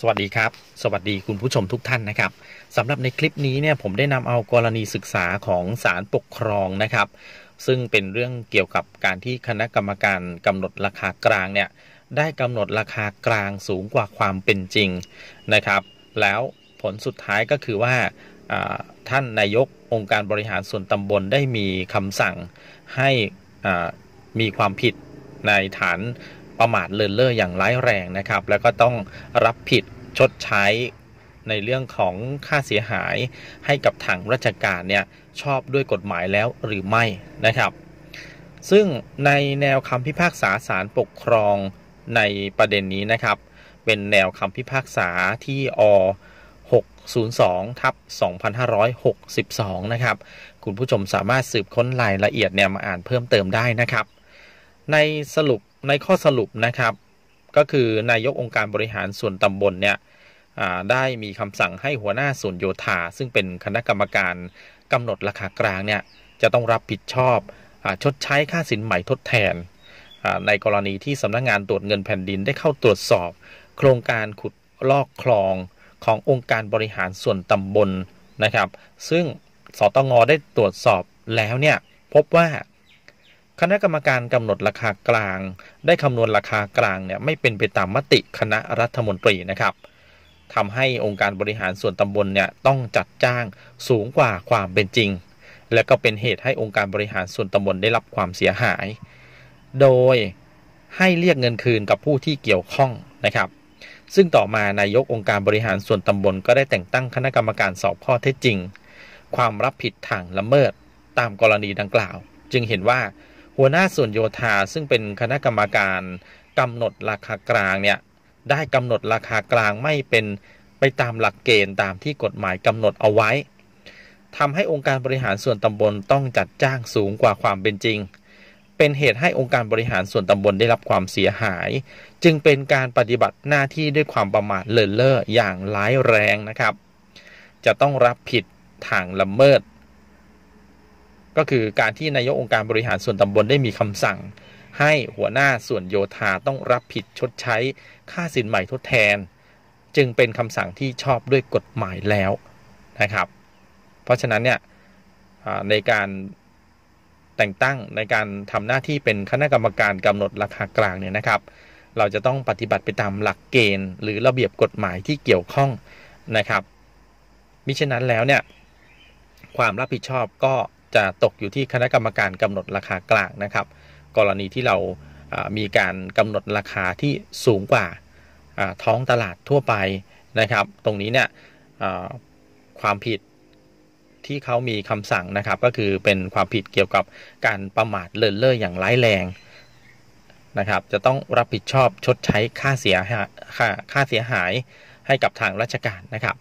สวัสดีครับสวัสดีคุณผู้ชมทุกท่านนะครับสำหรับในคลิปนี้เนี่ยผมได้นำเอากรณีศึกษาของศาลปกครองนะครับซึ่งเป็นเรื่องเกี่ยวกับการที่คณะกรรมการกำหนดราคากลางเนี่ยได้กำหนดราคากลางสูงกว่าความเป็นจริงนะครับ แล้วผลสุดท้ายก็คือว่าท่านนายกองค์การบริหารส่วนตำบลได้มีคำสั่งให้มีความผิดในฐานประมาทเลินเล่ออย่างร้ายแรง นะ ครับ แล้วก็ต้องรับผิดชดใช้ในเรื่องของค่าเสียหายให้กับทางราชการเนี่ย ชอบด้วยกฎหมายแล้วหรือไม่ นะ ครับ ซึ่งในแนวคำพิพากษาศาลปกครองในประเด็นนี้ นะ ครับ เป็นแนวคำพิพากษาที่อ602ทับ2562 นะ ครับคุณผู้ชมสามารถสืบค้นรายละเอียดเนี่ยมาอ่านเพิ่มเติมได้นะครับในสรุปในข้อสรุปนะครับก็คือนายกองค์การบริหารส่วนตำบลเนี่ยได้มีคำสั่งให้หัวหน้าส่วนโยธาซึ่งเป็นคณะกรรมการกำหนดราคา กลาง เนี่ยจะต้องรับผิดชอบอชดใช้ค่าสินใหม่ทดแทนในกรณีที่สำนักงงานตรวจเงินแผ่นดินได้เข้าตรวจสอบ โครงการขุดลอกคลองขององค์การบริหารส่วนตำบลนะครับ ซึ่ง สตงได้ตรวจสอบแล้วเนี่ยพบว่าคณะกรรมการกำหนดราคากลาง ได้คำนวณราคากลางเนี่ยไม่เป็นไปตามมติคณะรัฐมนตรีนะครับทำให้องค์การบริหารส่วนตำบลเนี่ยต้องจัดจ้างสูงกว่าความเป็นจริง และก็เป็นเหตุให้องค์การบริหารส่วนตำบลได้รับความเสียหาย โดยให้เรียกเงินคืนกับผู้ที่เกี่ยวข้องนะครับ ซึ่งต่อมานายกองค์การบริหารส่วนตำบลก็ได้แต่งตั้งคณะกรรมการสอบข้อเท็จจริง ความรับผิดทางละเมิดตามกรณีดังกล่าว จึงเห็นว่าหัวหน้าส่วนโยธาซึ่งเป็นคณะกรรมการกำหนดราคากลางเนี่ยได้กำหนดราคากลางไม่เป็นไปตามหลักเกณฑ์ตามที่กฎหมายกำหนดเอาไว้ทำให้องค์การบริหารส่วนตำบลต้องจัดจ้างสูงกว่าความเป็นจริงเป็นเหตุให้องค์การบริหารส่วนตำบลได้รับความเสียหาย จึงเป็นการปฏิบัติหน้าที่ด้วยความประมาทเลินเล่ออย่างร้ายแรงนะครับ จะต้องรับผิดทางละเมิดก็คือการที่นายก องค์การบริหารส่วน ตำบลได้มีคำสั่ง ให้หัวหน้าส่วนโยธาต้องรับผิดชดใช้ค่าสินใหม่ทด แทน จึงเป็นคำสั่งที่ชอบด้วยกฎหมายแล้ว นะ ครับ เพราะฉะนั้น เนี่ยในการแต่งตั้งในการทำหน้าที่เป็นคณะกรรมการกำหนดราคากลางเนี่ยนะครับ เราจะต้องปฏิบัติไปตามหลักเกณฑ์หรือระเบียบกฎหมายที่เกี่ยวข้องนะครับมิฉะนั้นแล้วเนี่ยความรับผิดชอบก็จะตกอยู่ที่คณะกรรมการกำหนดราคากลางนะครับ กรณีที่เรามีการกำหนดราคาที่สูงกว่าท้องตลาดทั่วไปนะครับ ตรงนี้เนี่ยความผิดที่เขามีคำสั่งนะครับ ก็คือเป็นความผิดเกี่ยวกับการประมาทเลินเล่ออย่างร้ายแรงนะครับ จะต้องรับผิดชอบชดใช้ค่าเสีย่าค่าเสียหายให้กับทางราชการนะครับ